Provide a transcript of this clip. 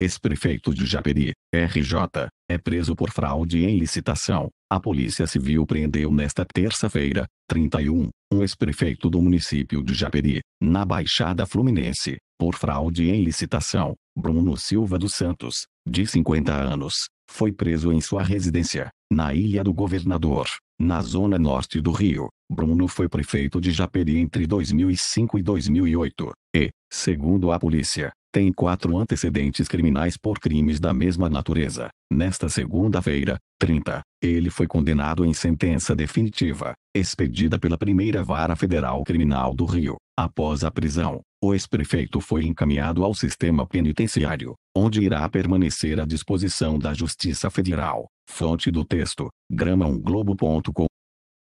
ex-prefeito de Japeri, RJ, é preso por fraude em licitação. A Polícia Civil prendeu nesta terça-feira, 31, um ex-prefeito do município de Japeri, na Baixada Fluminense, por fraude em licitação. Bruno Silva dos Santos, de 50 anos, foi preso em sua residência, na Ilha do Governador, na zona norte do Rio. Bruno foi prefeito de Japeri entre 2005 e 2008 e, segundo a polícia, tem quatro antecedentes criminais por crimes da mesma natureza. Nesta segunda-feira, 30, ele foi condenado em sentença definitiva, expedida pela primeira Vara Federal Criminal do Rio, Após a prisão, o ex-prefeito foi encaminhado ao sistema penitenciário, onde irá permanecer à disposição da Justiça Federal. Fonte do texto: gramaonglobo.com.br